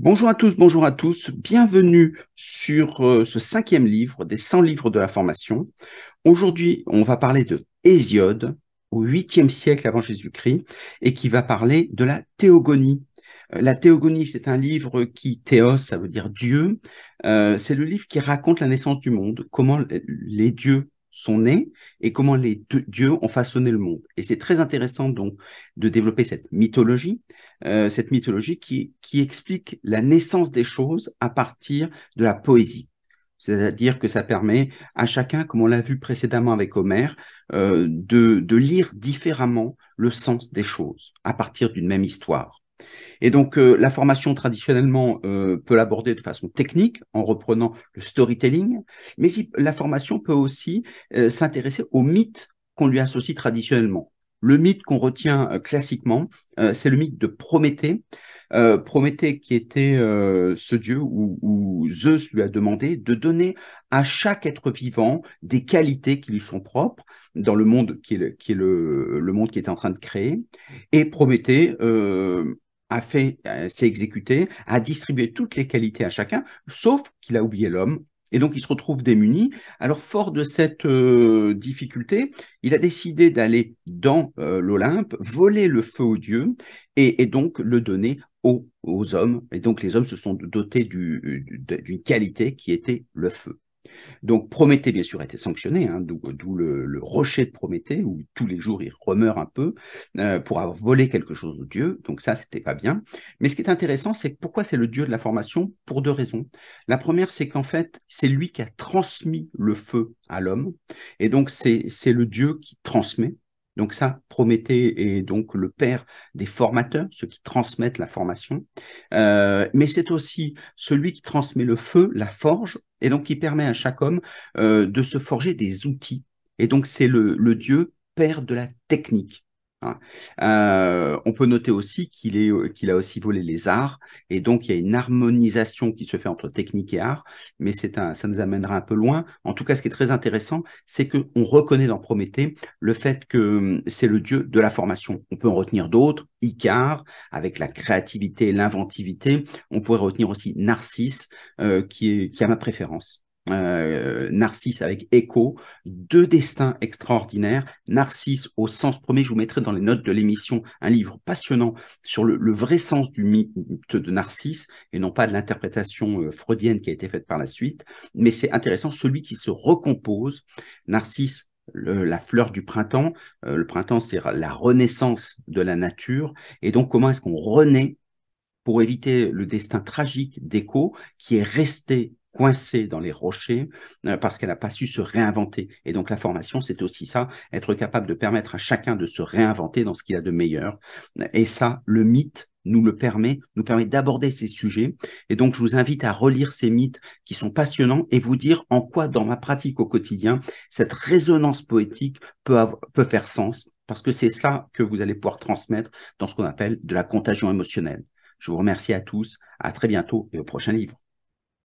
Bonjour à tous, bonjour à tous, bienvenue sur euh, ce cinquième livre des 100 livres de la formation. Aujourd'hui, on va parler de Hésiode au 8e siècle avant Jésus-Christ et qui va parler de la théogonie. Euh, la théogonie, c'est un livre qui, théos, ça veut dire Dieu, euh, c'est le livre qui raconte la naissance du monde, comment les dieux sont nés et comment les deux dieux ont façonné le monde. Et c'est très intéressant donc de développer cette mythologie, euh, cette mythologie qui, qui explique la naissance des choses à partir de la poésie. C'est-à-dire que ça permet à chacun, comme on l'a vu précédemment avec Homère, euh, de, de lire différemment le sens des choses à partir d'une même histoire. Et donc, euh, la formation traditionnellement euh, peut l'aborder de façon technique en reprenant le storytelling, mais la formation peut aussi euh, s'intéresser au mythe qu'on lui associe traditionnellement. Le mythe qu'on retient classiquement, c'est le mythe de Prométhée. Prométhée qui était ce dieu où, Zeus lui a demandé de donner à chaque être vivant des qualités qui lui sont propres dans le monde qui est monde qui était en train de créer. Et Prométhée a fait, euh, s'est exécuté, a distribué toutes les qualités à chacun, sauf qu'il a oublié l'homme. Et donc, il se retrouve démuni. Alors, fort de cette euh, difficulté, il a décidé d'aller dans euh, l'Olympe, voler le feu aux dieux et, donc le donner aux, hommes. Et donc, les hommes se sont dotés d'une qualité qui était le feu. Donc Prométhée, bien sûr, a été sanctionné, hein, d'où le, rocher de Prométhée, où tous les jours il remeure un peu euh, pour avoir volé quelque chose au dieu. Donc ça, c'était pas bien. Mais ce qui est intéressant, c'est pourquoi c'est le dieu de la formation Pour deux raisons. La première, c'est qu'en fait, c'est lui qui a transmis le feu à l'homme. Et donc, c'est le dieu qui transmet. Donc ça, Prométhée est donc le père des formateurs, ceux qui transmettent la formation, euh, mais c'est aussi celui qui transmet le feu, la forge, et donc qui permet à chaque homme euh, de se forger des outils. Et donc c'est le dieu père de la technique. Hein. Euh, on peut noter aussi qu'il a aussi volé les arts, et donc il y a une harmonisation qui se fait entre technique et art, mais un, ça nous amènera un peu loin. En tout cas, ce qui est très intéressant, c'est qu'on reconnaît dans Prométhée le fait que hum, c'est le dieu de la formation. On peut en retenir d'autres, Icar, avec la créativité et l'inventivité. On pourrait retenir aussi Narcisse, euh, qui, est, qui a ma préférence. Euh, Narcisse avec écho deux destins extraordinaires. Narcisse au sens premier, je vous mettrai dans les notes de l'émission un livre passionnant sur le, vrai sens du mythe de Narcisse et non pas de l'interprétation euh, freudienne qui a été faite par la suite. Mais c'est intéressant, celui qui se recompose. Narcisse la fleur du printemps. Euh, le printemps, c'est la renaissance de la nature. Et donc, comment est-ce qu'on renaît pour éviter le destin tragique d'écho qui est resté coincée dans les rochers euh, parce qu'elle n'a pas su se réinventer. Et donc la formation, c'est aussi ça, être capable de permettre à chacun de se réinventer dans ce qu'il a de meilleur. Et ça, le mythe nous le permet, nous permet d'aborder ces sujets. Et donc, je vous invite à relire ces mythes qui sont passionnants et vous dire en quoi, dans ma pratique au quotidien, cette résonance poétique peut, peut faire sens, parce que c'est ça que vous allez pouvoir transmettre dans ce qu'on appelle de la contagion émotionnelle. Je vous remercie à tous, à très bientôt et au prochain livre.